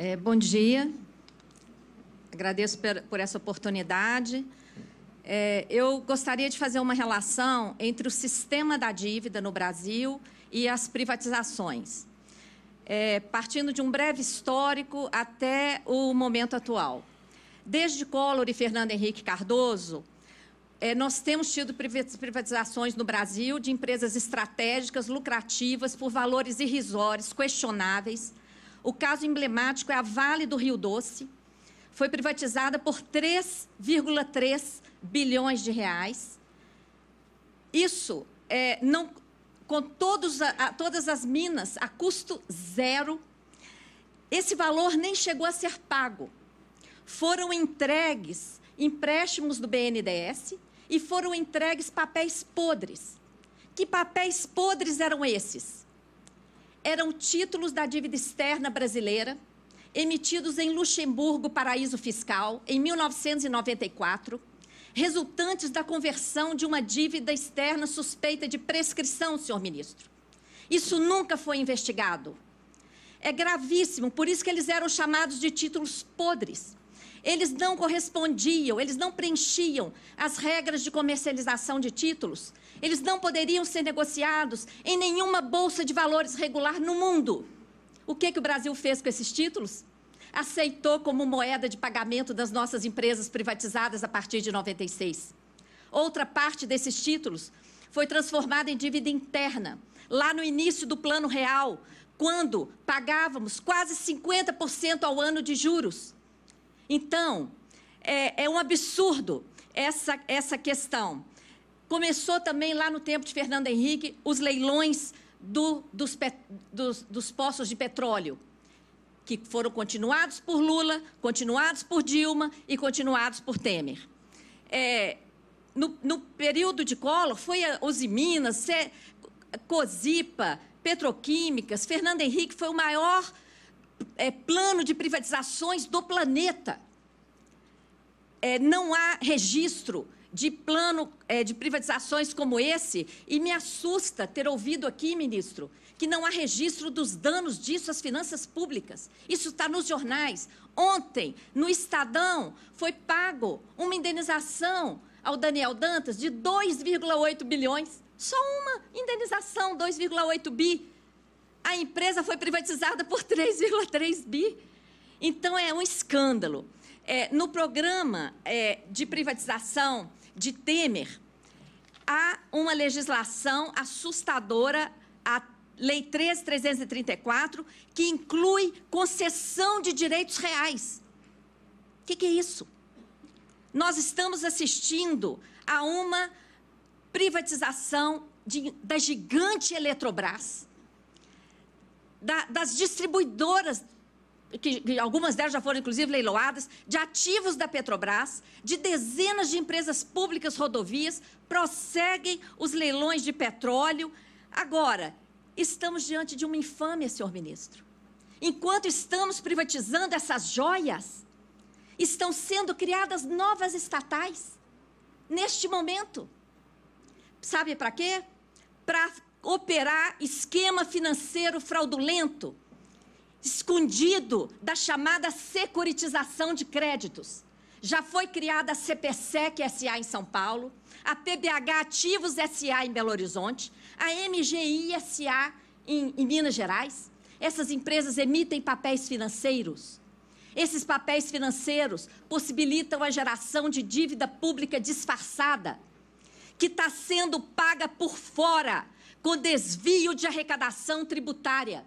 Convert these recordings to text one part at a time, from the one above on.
É, bom dia. Agradeço por essa oportunidade. É, eu gostaria de fazer uma relação entre o sistema da dívida no Brasil e as privatizações, é, partindo de um breve histórico até o momento atual. Desde Collor e Fernando Henrique Cardoso, é, nós temos tido privatizações no Brasil de empresas estratégicas, lucrativas, por valores irrisórios, questionáveis o caso emblemático é a Vale do Rio Doce. Foi privatizada por 3,3 bilhões de reais. Isso é, não com todos a, todas as minas a custo zero. Esse valor nem chegou a ser pago. Foram entregues empréstimos do BNDES e foram entregues papéis podres. Que papéis podres eram esses? eram títulos da dívida externa brasileira, emitidos em Luxemburgo, paraíso fiscal, em 1994, resultantes da conversão de uma dívida externa suspeita de prescrição, senhor ministro. Isso nunca foi investigado. É gravíssimo, por isso que eles eram chamados de títulos podres. Eles não correspondiam, eles não preenchiam as regras de comercialização de títulos. Eles não poderiam ser negociados em nenhuma bolsa de valores regular no mundo. O que, que o Brasil fez com esses títulos? Aceitou como moeda de pagamento das nossas empresas privatizadas a partir de 96. Outra parte desses títulos foi transformada em dívida interna, lá no início do Plano Real, quando pagávamos quase 50% ao ano de juros. Então, é, é um absurdo essa, essa questão. Começou também lá no tempo de Fernando Henrique os leilões do, dos, dos, dos poços de petróleo, que foram continuados por Lula, continuados por Dilma e continuados por Temer. É, no, no, período de Collor, foi a minas, Cosipa, Petroquímicas, Fernando Henrique foi o maior é, plano de privatizações do planeta. É, não há registro de plano é, de privatizações como esse, e me assusta ter ouvido aqui, ministro, que não há registro dos danos disso às finanças públicas. Isso está nos jornais. Ontem, no Estadão, foi pago uma indenização ao Daniel Dantas de 2,8 bilhões. Só uma indenização, 2,8 bi a empresa foi privatizada por 3,3 bi. Então é um escândalo. É, no programa é, de privatização de Temer, há uma legislação assustadora, a Lei 13334, que inclui concessão de direitos reais. O que, que é isso? Nós estamos assistindo a uma privatização de, da gigante Eletrobras da, das distribuidoras, que, que algumas delas já foram inclusive leiloadas, de ativos da Petrobras, de dezenas de empresas públicas rodovias, prosseguem os leilões de petróleo. Agora, estamos diante de uma infâmia, senhor ministro. Enquanto estamos privatizando essas joias, estão sendo criadas novas estatais. Neste momento. Sabe para quê? Para operar esquema financeiro fraudulento, escondido da chamada securitização de créditos. Já foi criada a CPSEC SA em São Paulo, a PBH Ativos SA em Belo Horizonte, a MGI SA em, em Minas Gerais. Essas empresas emitem papéis financeiros. Esses papéis financeiros possibilitam a geração de dívida pública disfarçada, que está sendo paga por fora com desvio de arrecadação tributária.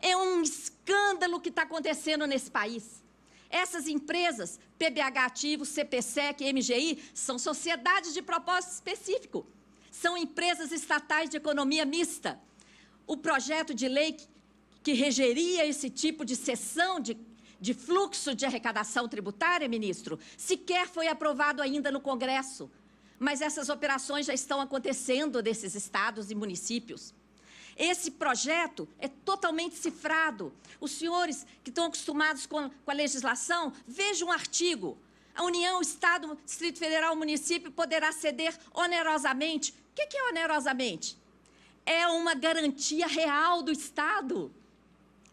É um escândalo que está acontecendo nesse país. Essas empresas, PBH Ativo, CPSEC, MGI, são sociedades de propósito específico. São empresas estatais de economia mista. O projeto de lei que regeria esse tipo de cessão de, de fluxo de arrecadação tributária, ministro, sequer foi aprovado ainda no Congresso mas essas operações já estão acontecendo nesses estados e municípios. Esse projeto é totalmente cifrado. Os senhores que estão acostumados com, a legislação, vejam um artigo. A União, Estado, Distrito Federal, município poderá ceder onerosamente. O que é onerosamente? É uma garantia real do Estado,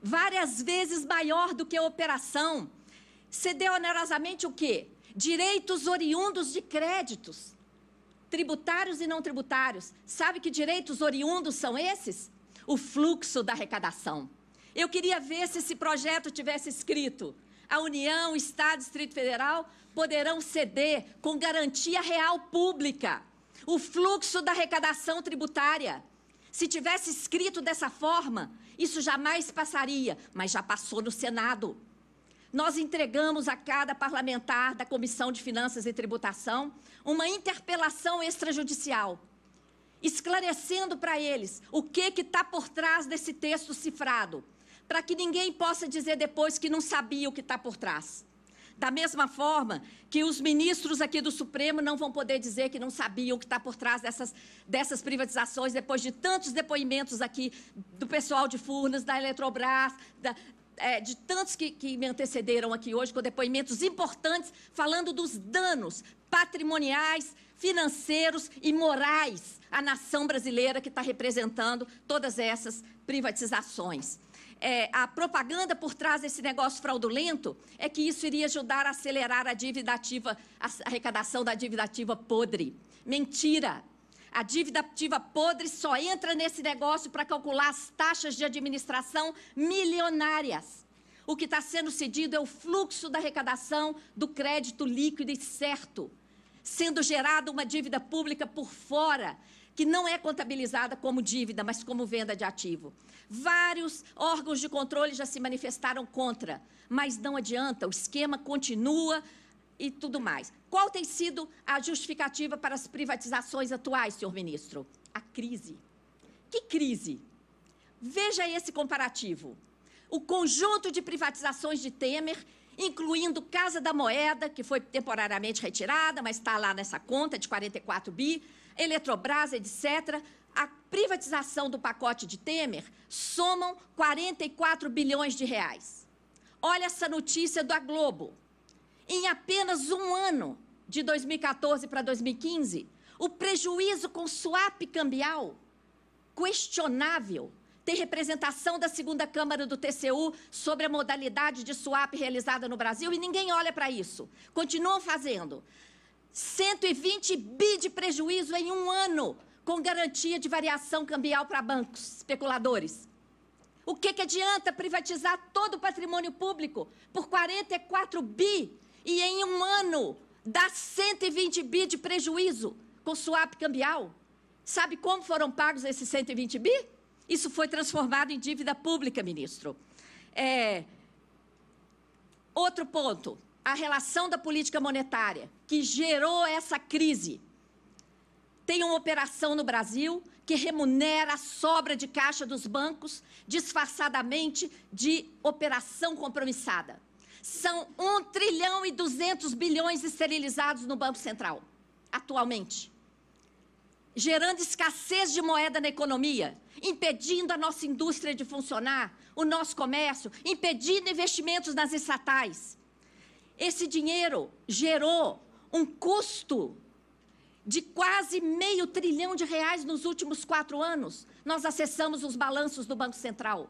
várias vezes maior do que a operação. Ceder onerosamente o quê? Direitos oriundos de créditos tributários e não tributários. Sabe que direitos oriundos são esses? O fluxo da arrecadação. Eu queria ver se esse projeto tivesse escrito: a União, Estado, Distrito Federal poderão ceder com garantia real pública o fluxo da arrecadação tributária. Se tivesse escrito dessa forma, isso jamais passaria, mas já passou no Senado nós entregamos a cada parlamentar da Comissão de Finanças e Tributação uma interpelação extrajudicial, esclarecendo para eles o que está por trás desse texto cifrado, para que ninguém possa dizer depois que não sabia o que está por trás. Da mesma forma que os ministros aqui do Supremo não vão poder dizer que não sabiam o que está por trás dessas, dessas privatizações, depois de tantos depoimentos aqui do pessoal de Furnas, da Eletrobras, da, é, de tantos que, que me antecederam aqui hoje, com depoimentos importantes, falando dos danos patrimoniais, financeiros e morais à nação brasileira que está representando todas essas privatizações. É, a propaganda por trás desse negócio fraudulento é que isso iria ajudar a acelerar a dívida ativa, a arrecadação da dívida ativa podre. Mentira! A dívida ativa podre só entra nesse negócio para calcular as taxas de administração milionárias. O que está sendo cedido é o fluxo da arrecadação do crédito líquido e certo, sendo gerada uma dívida pública por fora, que não é contabilizada como dívida, mas como venda de ativo. Vários órgãos de controle já se manifestaram contra, mas não adianta, o esquema continua e tudo mais. Qual tem sido a justificativa para as privatizações atuais, senhor ministro? A crise. Que crise? Veja esse comparativo. O conjunto de privatizações de Temer, incluindo Casa da Moeda, que foi temporariamente retirada, mas está lá nessa conta de 44 bi, Eletrobras, etc., a privatização do pacote de Temer somam 44 bilhões de reais. Olha essa notícia da Globo. Em apenas um ano, de 2014 para 2015, o prejuízo com swap cambial questionável tem representação da segunda Câmara do TCU sobre a modalidade de swap realizada no Brasil e ninguém olha para isso. Continuam fazendo. 120 bi de prejuízo em um ano, com garantia de variação cambial para bancos especuladores. O que, que adianta privatizar todo o patrimônio público por 44 bi e em um ano dá 120 bi de prejuízo com swap cambial. Sabe como foram pagos esses 120 bi? Isso foi transformado em dívida pública, ministro. É... Outro ponto, a relação da política monetária que gerou essa crise. Tem uma operação no Brasil que remunera a sobra de caixa dos bancos disfarçadamente de operação compromissada. São 1 trilhão e 200 bilhões esterilizados no Banco Central, atualmente. Gerando escassez de moeda na economia, impedindo a nossa indústria de funcionar, o nosso comércio, impedindo investimentos nas estatais. Esse dinheiro gerou um custo de quase meio trilhão de reais nos últimos quatro anos. Nós acessamos os balanços do Banco Central.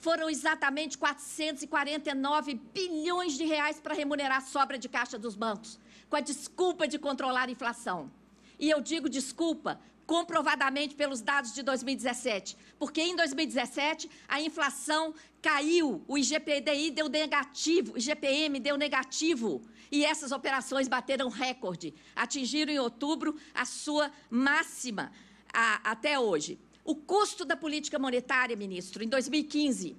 Foram exatamente 449 bilhões de reais para remunerar a sobra de caixa dos bancos, com a desculpa de controlar a inflação. E eu digo desculpa comprovadamente pelos dados de 2017, porque em 2017 a inflação caiu, o IGPDI deu negativo, o IGPM deu negativo, e essas operações bateram recorde, atingiram em outubro a sua máxima a, até hoje. O custo da política monetária, ministro, em 2015,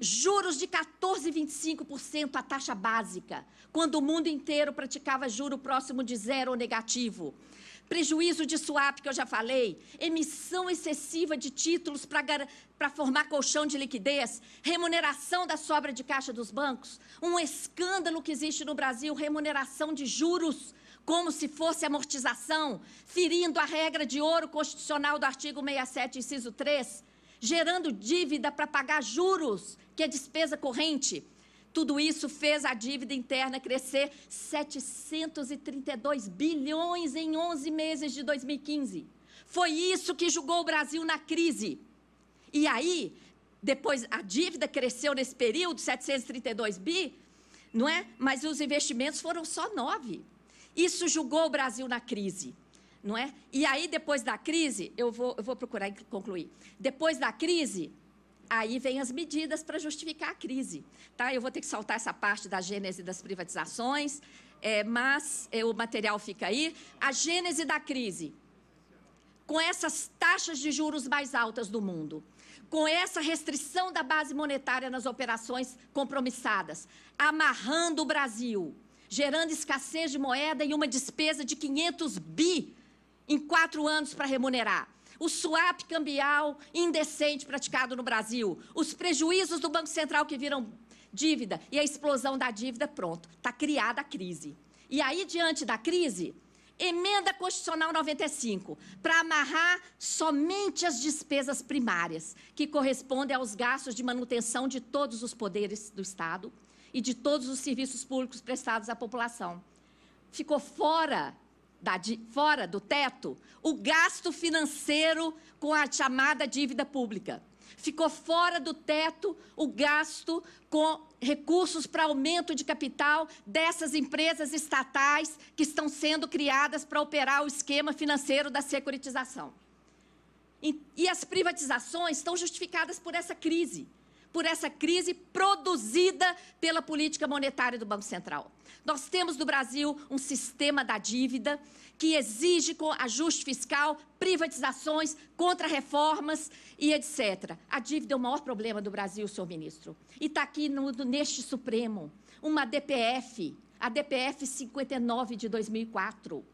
juros de 14,25% a taxa básica, quando o mundo inteiro praticava juro próximo de zero ou negativo. Prejuízo de swap, que eu já falei, emissão excessiva de títulos para formar colchão de liquidez, remuneração da sobra de caixa dos bancos, um escândalo que existe no Brasil, remuneração de juros como se fosse amortização, ferindo a regra de ouro constitucional do artigo 67, inciso 3, gerando dívida para pagar juros, que é despesa corrente. Tudo isso fez a dívida interna crescer 732 bilhões em 11 meses de 2015. Foi isso que julgou o Brasil na crise. E aí, depois a dívida cresceu nesse período, 732 bi, não é? Mas os investimentos foram só nove. Isso julgou o Brasil na crise, não é? E aí, depois da crise, eu vou, eu vou procurar concluir. Depois da crise, aí vem as medidas para justificar a crise. Tá? Eu vou ter que saltar essa parte da gênese das privatizações, é, mas é, o material fica aí. A gênese da crise. Com essas taxas de juros mais altas do mundo, com essa restrição da base monetária nas operações compromissadas, amarrando o Brasil gerando escassez de moeda e uma despesa de 500 bi em quatro anos para remunerar. O swap cambial indecente praticado no Brasil, os prejuízos do Banco Central que viram dívida e a explosão da dívida, pronto, está criada a crise. E aí, diante da crise, emenda constitucional 95, para amarrar somente as despesas primárias, que correspondem aos gastos de manutenção de todos os poderes do Estado e de todos os serviços públicos prestados à população. Ficou fora, da, fora do teto o gasto financeiro com a chamada dívida pública. Ficou fora do teto o gasto com recursos para aumento de capital dessas empresas estatais que estão sendo criadas para operar o esquema financeiro da securitização. E as privatizações estão justificadas por essa crise por essa crise produzida pela política monetária do Banco Central. Nós temos no Brasil um sistema da dívida que exige ajuste fiscal, privatizações, contrarreformas e etc. A dívida é o maior problema do Brasil, senhor ministro. E está aqui no, neste Supremo uma DPF, a DPF 59 de 2004,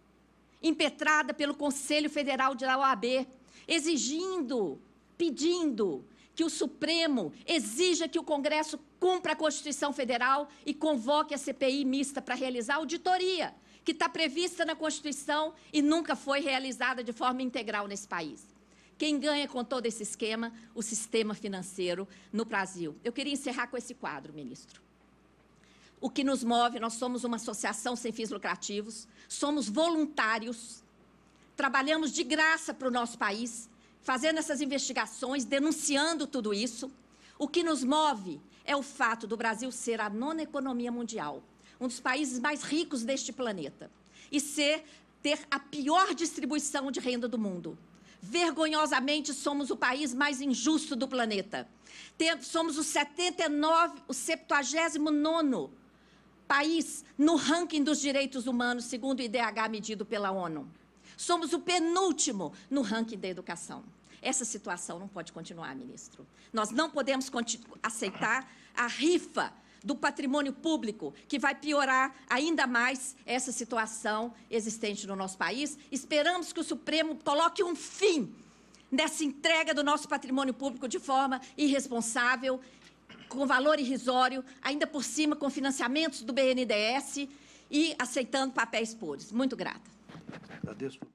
impetrada pelo Conselho Federal de OAB, exigindo, pedindo que o Supremo exija que o Congresso cumpra a Constituição Federal e convoque a CPI mista para realizar auditoria, que está prevista na Constituição e nunca foi realizada de forma integral nesse país. Quem ganha com todo esse esquema? O sistema financeiro no Brasil. Eu queria encerrar com esse quadro, ministro. O que nos move, nós somos uma associação sem fins lucrativos, somos voluntários, trabalhamos de graça para o nosso país, fazendo essas investigações, denunciando tudo isso. O que nos move é o fato do Brasil ser a nona economia mundial, um dos países mais ricos deste planeta, e ser ter a pior distribuição de renda do mundo. Vergonhosamente, somos o país mais injusto do planeta. Somos o 79, o 79 país no ranking dos direitos humanos, segundo o IDH medido pela ONU. Somos o penúltimo no ranking da educação. Essa situação não pode continuar, ministro. Nós não podemos aceitar a rifa do patrimônio público, que vai piorar ainda mais essa situação existente no nosso país. Esperamos que o Supremo coloque um fim nessa entrega do nosso patrimônio público de forma irresponsável, com valor irrisório, ainda por cima com financiamentos do BNDES e aceitando papéis podres. Muito grata. Agradeço.